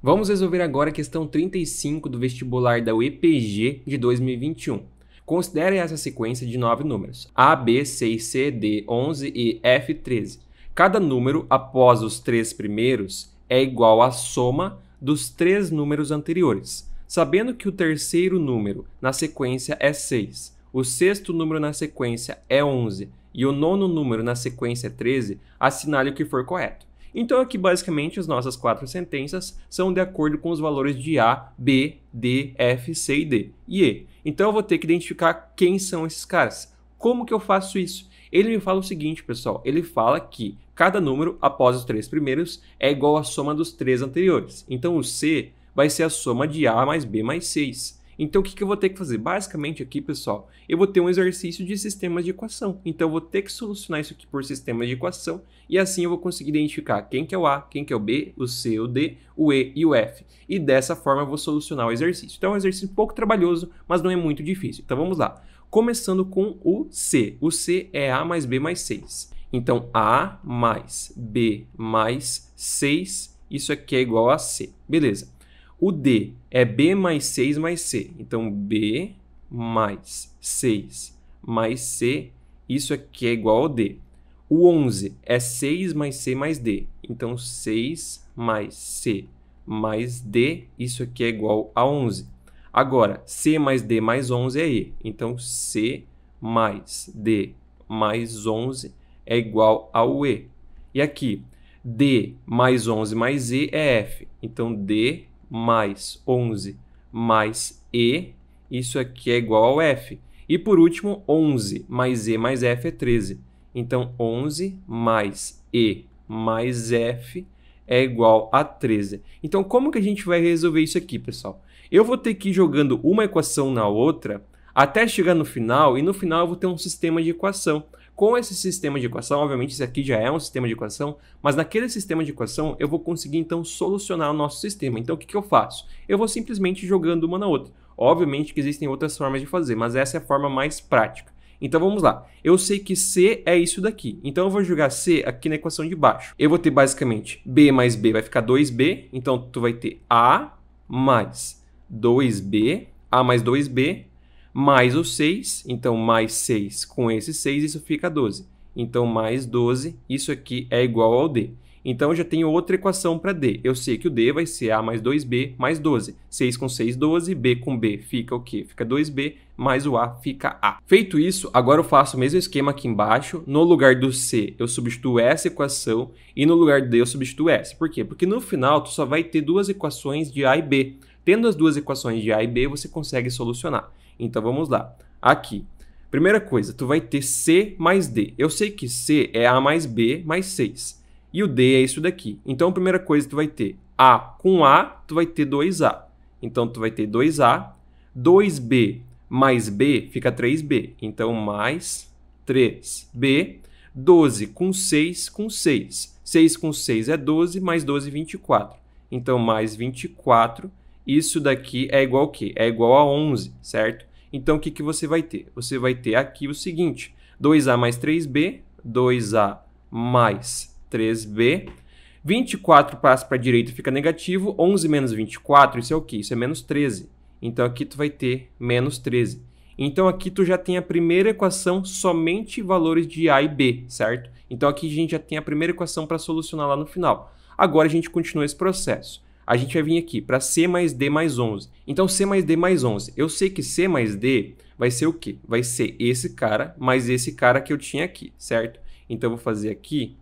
Vamos resolver agora a questão 35 do vestibular da UEPG de 2021. Considere essa sequência de nove números: A, B, C, C, D, 11 e F, 13. Cada número após os três primeiros é igual à soma dos três números anteriores, sabendo que o terceiro número na sequência é 6, o sexto número na sequência é 11 e o nono número na sequência é 13, assinale o que for correto. Então aqui basicamente as nossas quatro sentenças são de acordo com os valores de A, B, D, F, C e D e E. Então eu vou ter que identificar quem são esses caras. Como que eu faço isso? Ele me fala o seguinte, pessoal, ele fala que cada número após os três primeiros é igual à soma dos três anteriores. Então o C vai ser a soma de A mais B mais 6. Então o que, que eu vou ter que fazer? Basicamente aqui, pessoal, eu vou ter um exercício de sistemas de equação. Então eu vou ter que solucionar isso aqui por sistemas de equação e assim eu vou conseguir identificar quem que é o A, quem que é o B, o C, o D, o E e o F. E dessa forma eu vou solucionar o exercício. Então é um exercício pouco trabalhoso, mas não é muito difícil. Então vamos lá. Começando com o C. O C é A mais B mais 6. Então, A mais B mais 6, isso aqui é igual a C. Beleza. O D é B mais 6 mais C. Então, B mais 6 mais C, isso aqui é igual ao D. O 11 é 6 mais C mais D. Então, 6 mais C mais D, isso aqui é igual a 11. Agora, C mais D mais 11 é E. Então, C mais D mais 11 é igual ao E. E aqui, D mais 11 mais E é F. Então, D mais 11 mais E, isso aqui é igual ao F. E por último, 11 mais E mais F é 13. Então, 11 mais E mais F é igual a 13. Então, como que a gente vai resolver isso aqui, pessoal? Eu vou ter que ir jogando uma equação na outra até chegar no final, e no final eu vou ter um sistema de equação com esse sistema de equação, obviamente isso aqui já é um sistema de equação, mas naquele sistema de equação eu vou conseguir então solucionar o nosso sistema. Então o que, que eu faço? Eu vou simplesmente jogando uma na outra. Obviamente que existem outras formas de fazer, mas essa é a forma mais prática. Então vamos lá. Eu sei que C é isso daqui. Então eu vou jogar C aqui na equação de baixo. Eu vou ter basicamente B mais B vai ficar 2B. Então tu vai ter A mais 2B, A mais 2B mais o 6, então mais 6 com esse 6, isso fica 12. Então, mais 12, isso aqui é igual ao D. Então, eu já tenho outra equação para D. Eu sei que o D vai ser A mais 2B mais 12. 6 com 6, 12. B com B fica o quê? Fica 2B mais o A fica A. Feito isso, agora eu faço o mesmo esquema aqui embaixo. No lugar do C, eu substituo essa equação e no lugar do D, eu substituo essa. Por quê? Porque no final, tu só vai ter duas equações de A e B. Tendo as duas equações de A e B, você consegue solucionar. Então vamos lá. Aqui, primeira coisa, tu vai ter C mais D. Eu sei que C é A mais B mais 6. E o D é isso daqui. Então, a primeira coisa, tu vai ter A com A, tu vai ter 2A. Então, tu vai ter 2A. 2B mais B fica 3B. Então, mais 3B. 12 com 6 com 6. 6 com 6 é 12, mais 12, 24. Então, mais 24 isso daqui é igual a quê? É igual a 11, certo? Então, o que, que você vai ter? Você vai ter aqui o seguinte, 2A mais 3B, 2A mais 3B, 24 passa para a direita fica negativo, 11 menos 24, isso é o quê? Isso é menos 13. Então, aqui tu vai ter menos 13. Então, aqui tu já tem a primeira equação somente valores de A e B, certo? Então, aqui a gente já tem a primeira equação para solucionar lá no final. Agora, a gente continua esse processo a gente vai vir aqui para C mais D mais 11. Então, C mais D mais 11. Eu sei que C mais D vai ser o quê? Vai ser esse cara mais esse cara que eu tinha aqui, certo? Então, eu vou fazer aqui,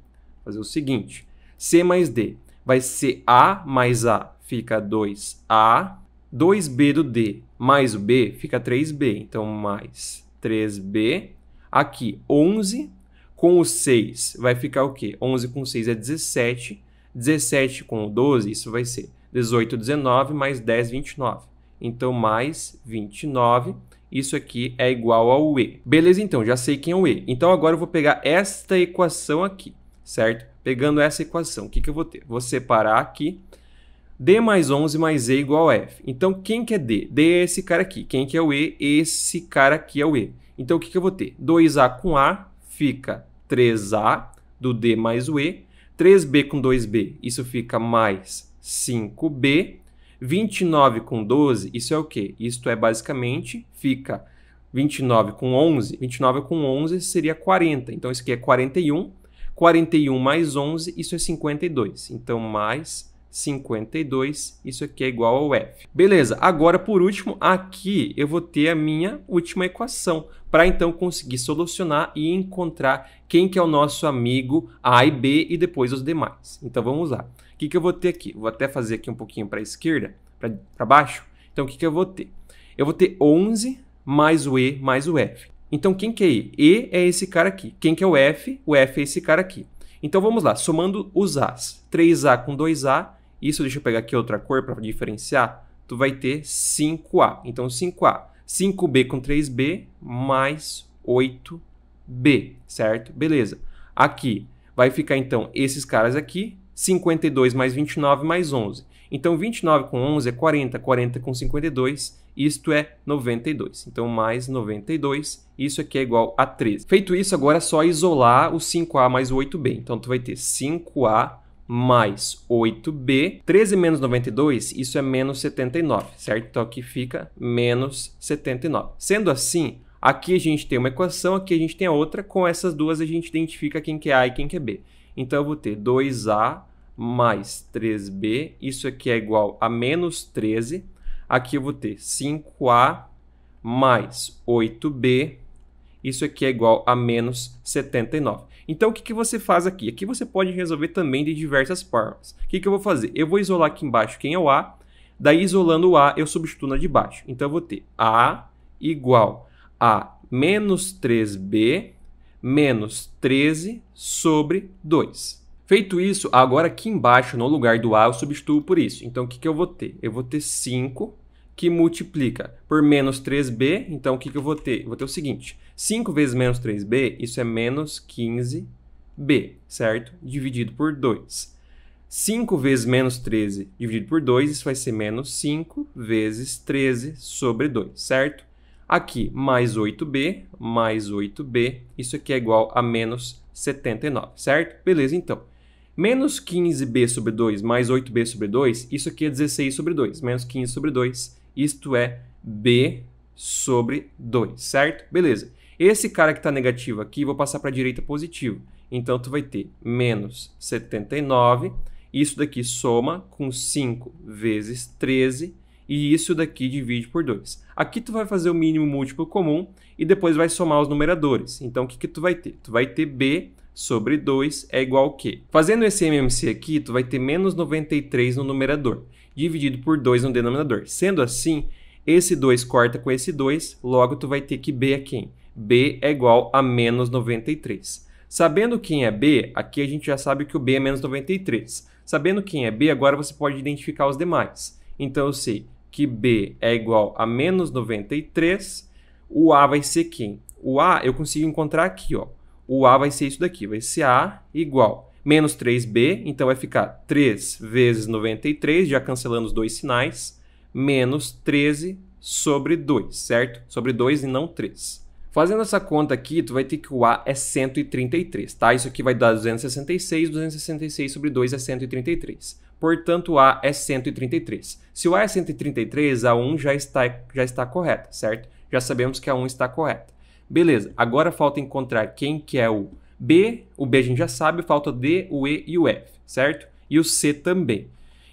fazer o seguinte. C mais D vai ser A mais A, fica 2A. 2B do D mais o B fica 3B, então mais 3B. Aqui, 11 com o 6 vai ficar o quê? 11 com 6 é 17. 17 com o 12, isso vai ser 18, 19, mais 10, 29. Então, mais 29, isso aqui é igual ao E. Beleza, então, já sei quem é o E. Então, agora eu vou pegar esta equação aqui, certo? Pegando essa equação, o que, que eu vou ter? Vou separar aqui D mais 11 mais E igual a F. Então, quem que é D? D é esse cara aqui. Quem que é o E? Esse cara aqui é o E. Então, o que, que eu vou ter? 2A com A fica 3A do D mais o E. 3B com 2B, isso fica mais 5B. 29 com 12, isso é o quê? Isto é basicamente, fica 29 com 11, 29 com 11 seria 40. Então, isso aqui é 41. 41 mais 11, isso é 52. Então, mais 52, isso aqui é igual ao F. Beleza, agora por último, aqui eu vou ter a minha última equação, para então conseguir solucionar e encontrar quem que é o nosso amigo A e B e depois os demais. Então vamos lá. O que, que eu vou ter aqui? Vou até fazer aqui um pouquinho para a esquerda, para baixo. Então, o que, que eu vou ter? Eu vou ter 11 mais o E mais o F. Então, quem que é E? E é esse cara aqui. Quem que é o F? O F é esse cara aqui. Então, vamos lá, somando os As. 3A com 2A, isso deixa eu pegar aqui outra cor para diferenciar, tu vai ter 5A. Então, 5A. 5B com 3B mais 8B, certo? Beleza. Aqui vai ficar, então, esses caras aqui 52 mais 29 mais 11. Então 29 com 11 é 40, 40 com 52, isto é 92. Então mais 92, isso aqui é igual a 13. Feito isso, agora é só isolar o 5A mais o 8B. Então tu vai ter 5A mais 8b. 13 menos 92, isso é menos 79, certo? Então aqui fica menos 79. Sendo assim, aqui a gente tem uma equação, aqui a gente tem a outra, com essas duas a gente identifica quem que é A e quem que é B. Então eu vou ter 2A mais 3B, isso aqui é igual a menos 13. Aqui eu vou ter 5A mais 8B, isso aqui é igual a menos 79. Então, o que, que você faz aqui? Aqui você pode resolver também de diversas formas. O que, que eu vou fazer? Eu vou isolar aqui embaixo quem é o A, daí isolando o A, eu substituo na de baixo. Então, eu vou ter A igual a menos 3B menos 13 sobre 2. Feito isso, agora aqui embaixo, no lugar do A, eu substituo por isso. Então, o que, que eu vou ter? Eu vou ter 5 que multiplica por menos 3b. Então, o que, que eu vou ter? Eu vou ter o seguinte, 5 vezes menos 3b, isso é menos 15b, certo? Dividido por 2. 5 vezes menos 13 dividido por 2, isso vai ser menos 5 vezes 13 sobre 2, certo? Aqui, mais 8b, mais 8b, isso aqui é igual a menos 79, certo? Beleza, então. Menos 15b sobre 2 mais 8b sobre 2, isso aqui é 16 sobre 2. Menos 15 sobre 2, isto é b sobre 2, certo? Beleza. Esse cara que está negativo aqui, vou passar para a direita positivo. Então, tu vai ter menos 79, isso daqui soma com 5 vezes 13, e isso daqui divide por 2. Aqui tu vai fazer o mínimo múltiplo comum e depois vai somar os numeradores. Então o que, que tu vai ter? Tu vai ter b sobre 2 é igual a quê? Fazendo esse MMC aqui, tu vai ter menos 93 no numerador, dividido por 2 no denominador. Sendo assim, esse 2 corta com esse 2, logo tu vai ter que b é quem? b é igual a menos 93. Sabendo quem é b, aqui a gente já sabe que o b é menos 93. Sabendo quem é b, agora você pode identificar os demais. Então eu sei que B é igual a menos 93, o A vai ser quem? O A eu consigo encontrar aqui, ó. O A vai ser isso daqui, vai ser A igual menos 3B, então vai ficar 3 vezes 93, já cancelando os dois sinais, menos 13 sobre 2, certo? Sobre 2 e não 3. Fazendo essa conta aqui, tu vai ter que o A é 133, tá? Isso aqui vai dar 266, 266 sobre 2 é 133 portanto A é 133. Se o A é 133, a 1 já está, já está correta, certo? Já sabemos que a 1 está correta. Beleza, agora falta encontrar quem que é o B, o B a gente já sabe, falta D, o E e o F, certo? E o C também.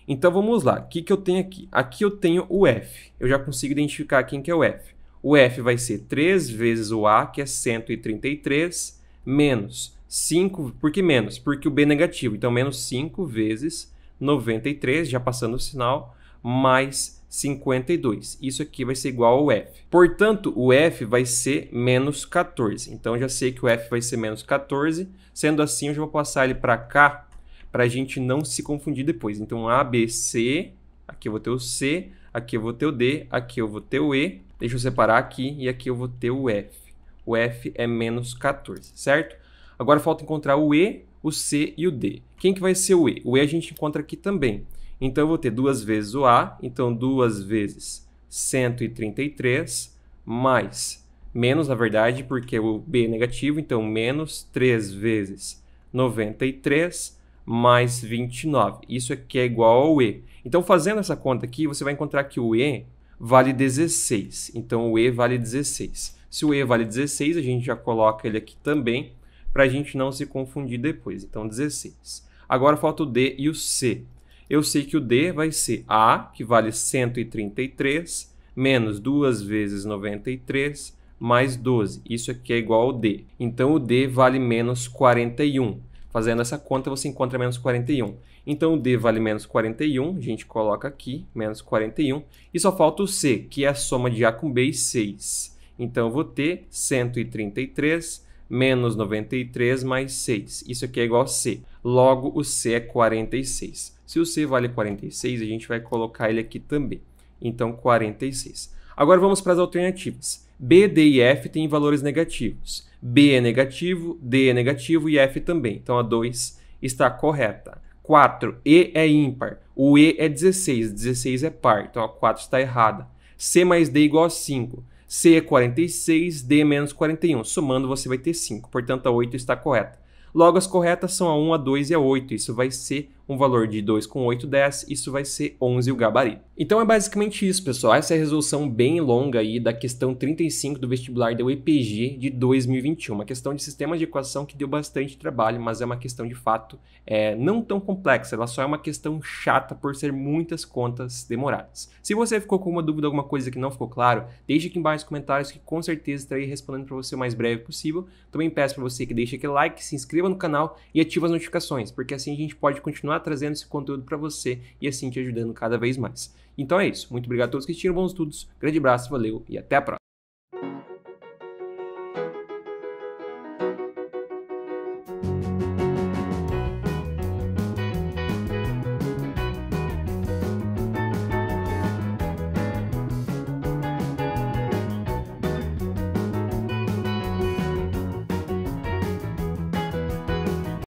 Então vamos lá, o que, que eu tenho aqui? Aqui eu tenho o F, eu já consigo identificar quem que é o F. O F vai ser 3 vezes o A, que é 133, menos 5, por que menos? Porque o B é negativo, então menos 5 vezes 93, já passando o sinal, mais 52. Isso aqui vai ser igual ao F. Portanto, o F vai ser menos 14. Então, já sei que o F vai ser menos 14. Sendo assim, eu já vou passar ele para cá para a gente não se confundir depois. Então, A, B, C, aqui eu vou ter o C, aqui eu vou ter o D, aqui eu vou ter o E. Deixa eu separar aqui e aqui eu vou ter o F. O F é menos 14, certo? Agora falta encontrar o E, o C e o D. Quem que vai ser o E? O E a gente encontra aqui também. Então, eu vou ter duas vezes o A, então duas vezes 133 mais menos, na verdade, porque o B é negativo, então menos 3 vezes 93 mais 29. Isso aqui é igual ao E. Então, fazendo essa conta aqui, você vai encontrar que o E vale 16. Então, o E vale 16. Se o E vale 16, a gente já coloca ele aqui também para a gente não se confundir depois. Então, 16. Agora falta o D e o C. Eu sei que o D vai ser A, que vale 133, menos 2 vezes 93, mais 12. Isso aqui é igual ao D. Então, o D vale menos 41. Fazendo essa conta, você encontra menos 41. Então, o D vale menos 41, a gente coloca aqui, menos 41. E só falta o C, que é a soma de A com B e 6. Então, eu vou ter 133 menos 93 mais 6. Isso aqui é igual a C. Logo, o C é 46. Se o C vale 46, a gente vai colocar ele aqui também. Então, 46. Agora vamos para as alternativas. B, D e F têm valores negativos. B é negativo, D é negativo e F também. Então, a 2 está correta. 4, E é ímpar. O E é 16, 16 é par. Então, a 4 está errada. C mais D é igual a 5. C é 46, D é menos 41. Somando, você vai ter 5. Portanto, a 8 está correta. Logo, as corretas são a 1, a 2 e a 8. Isso vai ser um valor de 2,8 10, isso vai ser 11 o gabarito. Então é basicamente isso, pessoal. Essa é a resolução bem longa aí da questão 35 do vestibular da UEPG de 2021. Uma questão de sistema de equação que deu bastante trabalho, mas é uma questão de fato é, não tão complexa. Ela só é uma questão chata por ser muitas contas demoradas. Se você ficou com uma dúvida, alguma coisa que não ficou claro, deixe aqui embaixo nos comentários que com certeza estarei respondendo para você o mais breve possível. Também peço para você que deixe aquele like, se inscreva no canal e ative as notificações, porque assim a gente pode continuar continuar trazendo esse conteúdo para você e assim te ajudando cada vez mais. Então é isso. Muito obrigado a todos que assistiram, bons estudos, grande abraço, valeu e até a próxima.